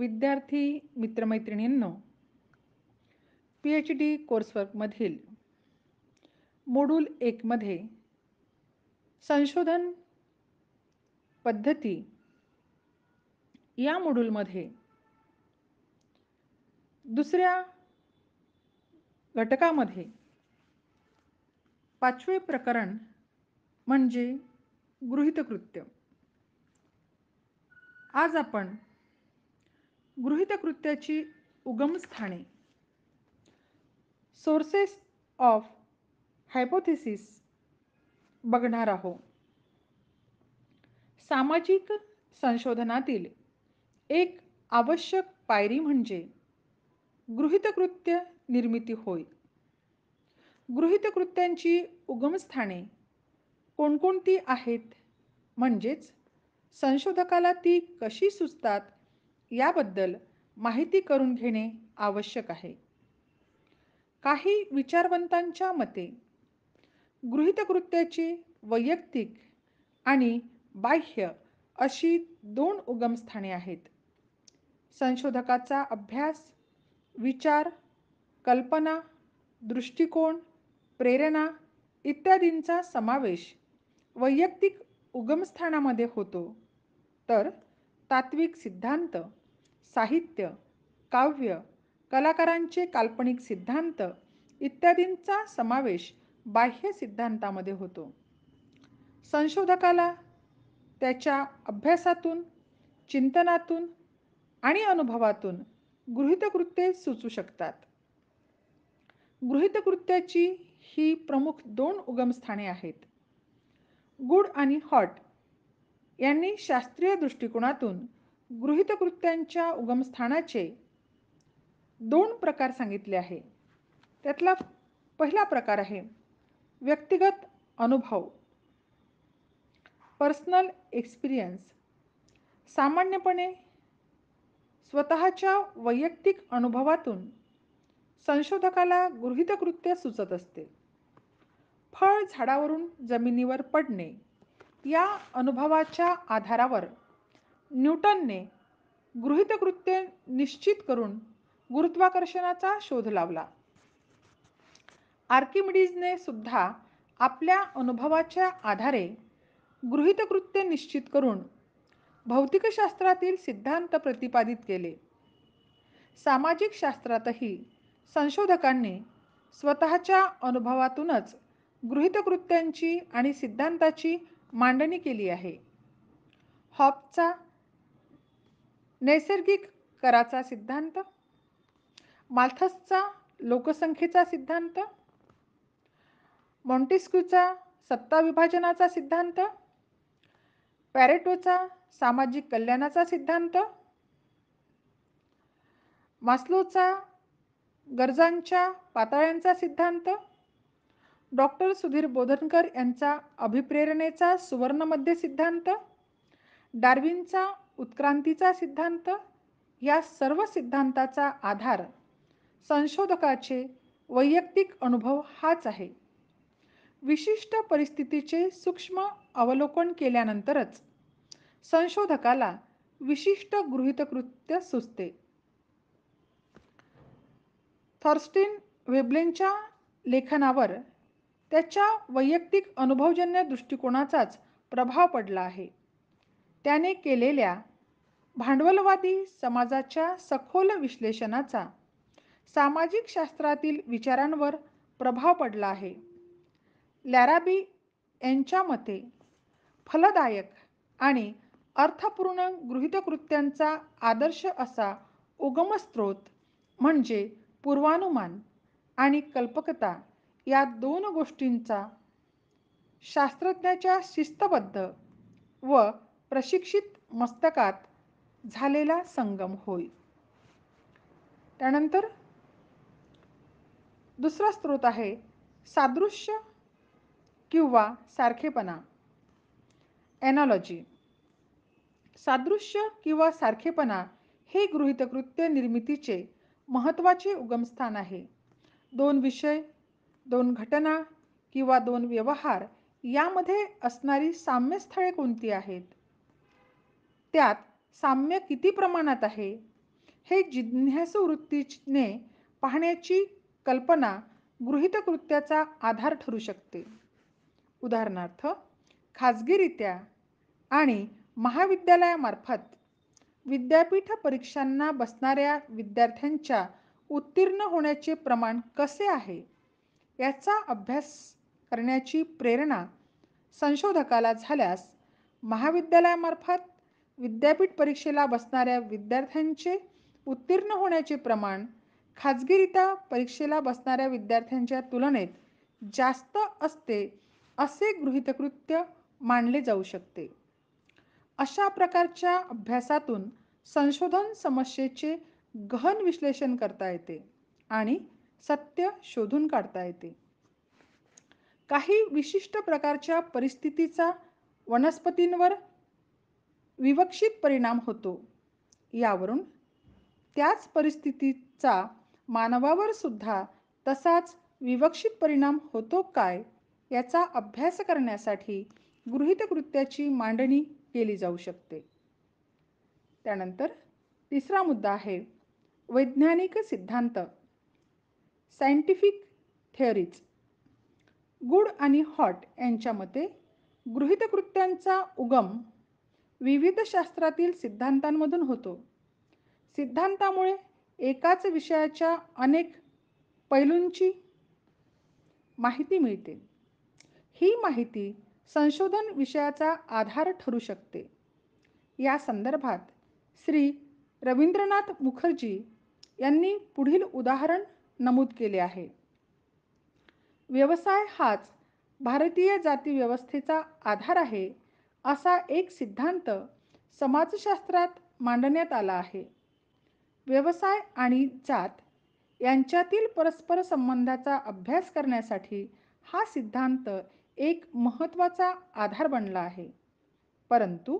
विद्यार्थी मित्रमैत्रिणींनो P H D कोर्सवर्कमधील मोडूल एकमध्ये संशोधन पद्धती या मोडूलमध्ये दुसऱ्या घटकामध्ये पाचवे प्रकरण म्हणजे गृहितकृत्य आज आपण गृहित कृत्याची उगमस्थाने सोर्सेस ऑफ हायपोथेसिस बघणार आहोत सामाजिक संशोधनातील एक आवश्यक पायरी म्हणजे गृहितकृत्य निर्मिती होय गृहितकृत्यांची उगमस्थाने कोणकोणती आहेत म्हणजेच संशोधकाला ती कशी सुचतात याबद्दल माहिती करून घेणे आवश्यक आहे काही विचारवंतांच्या मते गृहितकृत्याची वैयक्तिक आणि बाह्य अशी दोन उगमस्थाने आहेत संशोधकाचा अभ्यास विचार कल्पना दृष्टिकोन प्रेरणा इत्यादींचा समावेश वैयक्तिक उगमस्थानामध्ये होतो तर तात्विक सिद्धांत साहित्य काव्य कलाकारांचे काल्पनिक सिद्धांत इत्यादींचा समावेश बाह्य सिद्धांतामध्ये होतो संशोधकाला त्याच्या अभ्यासातून चिंतनातून आणि अनुभवातून गृहितकृत्ये सुचू शकतात गृहितकृत्याची ही प्रमुख दोन उगमस्थाने आहेत गुड आणि हॉट यांनी शास्त्रीय दृष्टिकोनातून गृहितकृत्यांच्या उगमस्थानाचे दोन प्रकार सांगितले आहे त्यातला पहिला प्रकार आहे व्यक्तिगत अनुभव पर्सनल एक्सपिरियन्स सामान्यपणे स्वतःच्या वैयक्तिक अनुभवातून संशोधकाला कृत्य सुचत असते फळ झाडावरून जमिनीवर पडणे या अनुभवाच्या आधारावर न्यूटनने गृहितकृत्य निश्चित करून गुरुत्वाकर्षणाचा शोध लावला आर्किमिडीजने सुद्धा आपल्या अनुभवाच्या आधारे गृहितकृत्य निश्चित करून भौतिकशास्त्रातील सिद्धांत प्रतिपादित केले सामाजिक शास्त्रातही संशोधकांनी स्वतःच्या अनुभवातूनच गृहितकृत्यांची आणि सिद्धांताची मांडणी केली आहे हॉपचा नैसर्गिक कराचा सिद्धांत माल्थसचा लोकसंख्येचा सिद्धांत मॉन्टिस्क्यूचा सत्ता विभाजनाचा सिद्धांत पॅरेटोचा सामाजिक कल्याणाचा सिद्धांत मास्लोचा गरजांच्या पातळ्यांचा सिद्धांत डॉक्टर सुधीर बोधनकर यांचा अभिप्रेरणेचा सुवर्णमध्ये सिद्धांत डार्विनचा उत्क्रांतीचा सिद्धांत या सर्व सिद्धांताचा आधार संशोधकाचे वैयक्तिक अनुभव हाच आहे विशिष्ट परिस्थितीचे सूक्ष्म अवलोकन केल्यानंतरच संशोधकाला विशिष्ट गृहितकृत्य सुचते थर्स्टीन वेबलेनच्या लेखनावर त्याच्या वैयक्तिक अनुभवजन्य दृष्टिकोनाचाच प्रभाव पडला आहे त्याने केलेल्या भांडवलवादी समाजाच्या सखोल विश्लेषणाचा सामाजिक शास्त्रातील विचारांवर प्रभाव पडला आहे लॅराबी यांच्या मते फलदायक आणि अर्थपूर्ण गृहितकृत्यांचा आदर्श असा उगमस्त्रोत म्हणजे पूर्वानुमान आणि कल्पकता या दोन गोष्टींचा शास्त्रज्ञाच्या शिस्तबद्ध व प्रशिक्षित मस्तकात झालेला संगम होय त्यानंतर दुसरा स्रोत आहे सादृश्य किंवा सारखेपणा ॲनॉलॉजी सादृश्य किंवा सारखेपणा हे गृहितकृत्य निर्मितीचे महत्त्वाचे उगमस्थान आहे दोन विषय दोन घटना किंवा दोन व्यवहार यामध्ये असणारी साम्यस्थळे कोणती आहेत त्यात साम्य किती प्रमाणात आहे हे जिज्ञासू वृत्तीने पाहण्याची कल्पना गृहितकृत्याचा आधार ठरू शकते उदाहरणार्थ खाजगीरित्या आणि महाविद्यालयामार्फत विद्यापीठ परीक्षांना बसणाऱ्या विद्यार्थ्यांच्या उत्तीर्ण होण्याचे प्रमाण कसे आहे याचा अभ्यास करण्याची प्रेरणा संशोधकाला झाल्यास महाविद्यालयामार्फत विद्यापीठ परीक्षेला बसणाऱ्या विद्यार्थ्यांचे उत्तीर्ण होण्याचे प्रमाण खाजगीरित्या परीक्षेला बसणाऱ्या विद्यार्थ्यांच्या तुलनेत जास्त असते असे गृहितकृत्य मानले जाऊ शकते अशा प्रकारच्या अभ्यासातून संशोधन समस्येचे गहन विश्लेषण करता येते आणि सत्य शोधून काढता येते काही विशिष्ट प्रकारच्या परिस्थितीचा वनस्पतींवर विवक्षित परिणाम होतो यावरून त्याच परिस्थितीचा मानवावर सुद्धा तसाच विवक्षित परिणाम होतो काय याचा अभ्यास करण्यासाठी कृत्याची मांडणी केली जाऊ शकते त्यानंतर तिसरा मुद्दा आहे वैज्ञानिक सिद्धांत सायंटिफिक थेअरीज गुड आणि हॉट यांच्या मते कृत्यांचा उगम विविध शास्त्रातील सिद्धांतांमधून होतो सिद्धांतामुळे एकाच विषयाच्या अनेक पैलूंची माहिती मिळते ही माहिती संशोधन विषयाचा आधार ठरू शकते या संदर्भात श्री रवींद्रनाथ मुखर्जी यांनी पुढील उदाहरण नमूद केले आहे व्यवसाय हाच भारतीय जातीव्यवस्थेचा आधार आहे असा एक सिद्धांत समाजशास्त्रात मांडण्यात आला आहे व्यवसाय आणि जात यांच्यातील परस्पर संबंधाचा अभ्यास करण्यासाठी हा सिद्धांत एक महत्त्वाचा आधार बनला आहे परंतु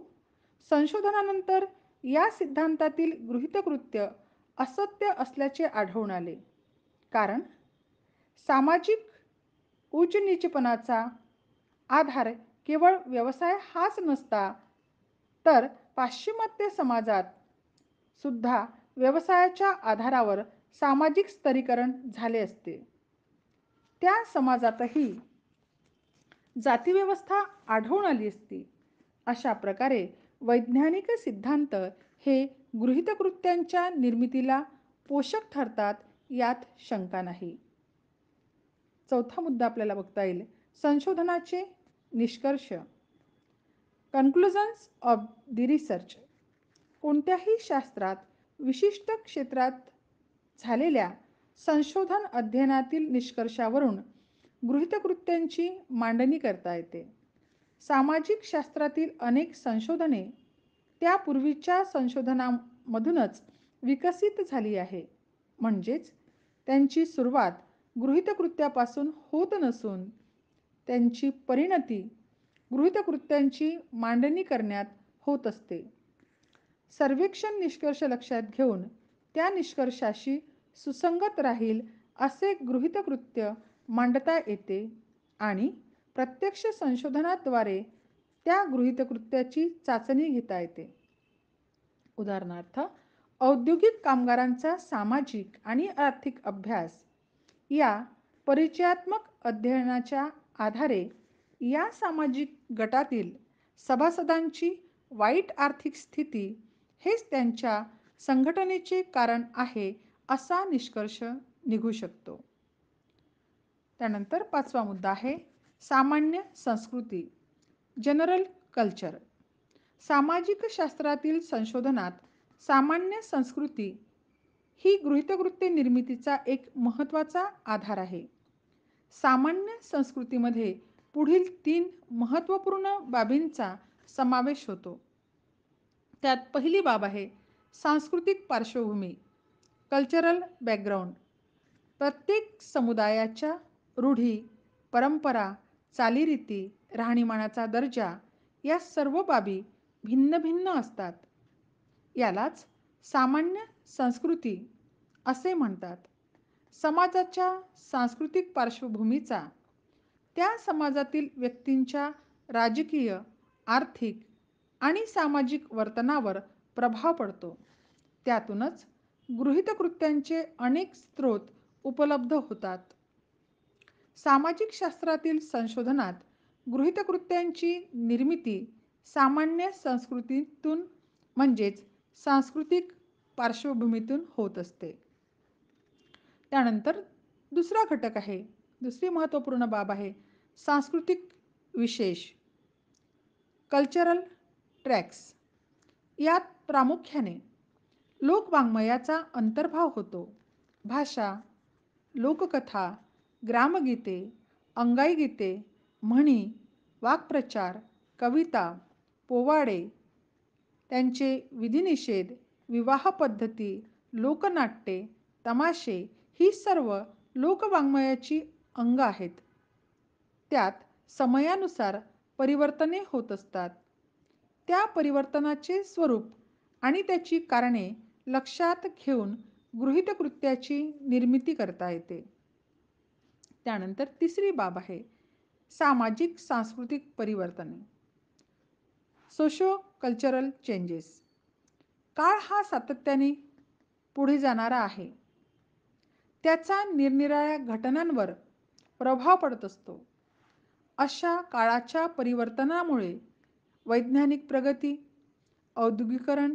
संशोधनानंतर या सिद्धांतातील गृहितकृत्य असत्य असल्याचे आढळून आले कारण सामाजिक उच्चनीचपणाचा आधार केवळ व्यवसाय हाच नसता तर पाश्चिमात्य समाजात सुद्धा व्यवसायाच्या आधारावर सामाजिक स्तरीकरण झाले असते त्या समाजातही जातीव्यवस्था आढळून आली असती अशा प्रकारे वैज्ञानिक सिद्धांत हे गृहितकृत्यांच्या निर्मितीला पोषक ठरतात यात शंका नाही चौथा मुद्दा आपल्याला बघता येईल संशोधनाचे निष्कर्ष कन्क्लुजन्स ऑफ दी रिसर्च कोणत्याही शास्त्रात विशिष्ट क्षेत्रात झालेल्या संशोधन अध्ययनातील निष्कर्षावरून गृहितकृत्यांची मांडणी करता येते सामाजिक शास्त्रातील अनेक संशोधने त्यापूर्वीच्या संशोधनामधूनच विकसित झाली आहे म्हणजेच त्यांची सुरुवात गृहितकृत्यापासून होत नसून त्यांची परिणती गृहितकृत्यांची मांडणी करण्यात होत असते सर्वेक्षण निष्कर्ष लक्षात घेऊन त्या निष्कर्षाशी सुसंगत राहील असे गृहितकृत्य मांडता येते आणि प्रत्यक्ष संशोधनाद्वारे त्या गृहितकृत्याची चाचणी घेता येते उदाहरणार्थ औद्योगिक कामगारांचा सामाजिक आणि आर्थिक अभ्यास या परिचयात्मक अध्ययनाच्या आधारे या सामाजिक गटातील सभासदांची वाईट आर्थिक स्थिती हेच त्यांच्या संघटनेचे कारण आहे असा निष्कर्ष निघू शकतो त्यानंतर पाचवा मुद्दा आहे सामान्य संस्कृती जनरल कल्चर सामाजिक शास्त्रातील संशोधनात सामान्य संस्कृती ही गृहितकृत्य निर्मितीचा एक महत्त्वाचा आधार आहे सामान्य संस्कृतीमध्ये पुढील तीन महत्त्वपूर्ण बाबींचा समावेश होतो त्यात पहिली बाब आहे सांस्कृतिक पार्श्वभूमी कल्चरल बॅकग्राऊंड प्रत्येक समुदायाच्या रूढी परंपरा चालीरीती राहणीमानाचा दर्जा या सर्व बाबी भिन्न भिन्न असतात यालाच सामान्य संस्कृती असे म्हणतात समाजाच्या सांस्कृतिक पार्श्वभूमीचा त्या समाजातील व्यक्तींच्या राजकीय आर्थिक आणि सामाजिक वर्तनावर प्रभाव पडतो त्यातूनच गृहितकृत्यांचे अनेक स्रोत उपलब्ध होतात सामाजिक शास्त्रातील संशोधनात गृहितकृत्यांची निर्मिती सामान्य संस्कृतीतून म्हणजेच सांस्कृतिक पार्श्वभूमीतून होत असते त्यानंतर दुसरा घटक आहे दुसरी महत्त्वपूर्ण बाब आहे सांस्कृतिक विशेष कल्चरल ट्रॅक्स यात प्रामुख्याने लोकवाङ्मयाचा अंतर्भाव होतो भाषा लोककथा ग्रामगीते अंगाईगीते म्हणी वाक्प्रचार कविता पोवाडे त्यांचे विधिनिषेध विवाहपद्धती लोकनाट्ये तमाशे ही सर्व लोकवाङ्मयाची अंग आहेत त्यात समयानुसार परिवर्तने होत असतात त्या परिवर्तनाचे स्वरूप आणि त्याची कारणे लक्षात घेऊन कृत्याची निर्मिती करता येते त्यानंतर तिसरी बाब आहे सामाजिक सांस्कृतिक परिवर्तने सोशो कल्चरल चेंजेस काळ हा सातत्याने पुढे जाणारा आहे त्याचा निरनिराळ्या घटनांवर प्रभाव पडत असतो अशा काळाच्या परिवर्तनामुळे वैज्ञानिक प्रगती औद्योगिकरण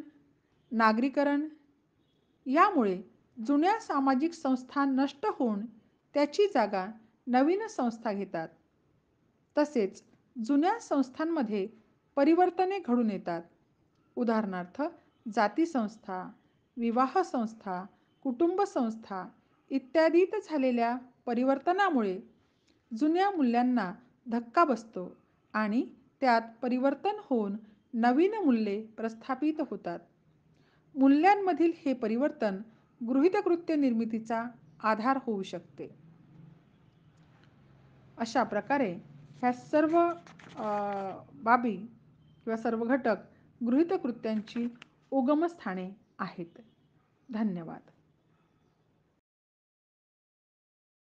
नागरीकरण यामुळे जुन्या सामाजिक संस्था नष्ट होऊन त्याची जागा नवीन संस्था घेतात तसेच जुन्या संस्थांमध्ये परिवर्तने घडून येतात उदाहरणार्थ जाती संस्था विवाह संस्था कुटुंब संस्था इत्यादीत झालेल्या परिवर्तनामुळे जुन्या मूल्यांना धक्का बसतो आणि त्यात परिवर्तन होऊन नवीन मूल्ये प्रस्थापित होतात मूल्यांमधील हे परिवर्तन गृहितकृत्य निर्मितीचा आधार होऊ शकते अशा प्रकारे ह्या सर्व बाबी किंवा सर्व घटक गृहितकृत्यांची उगमस्थाने आहेत धन्यवाद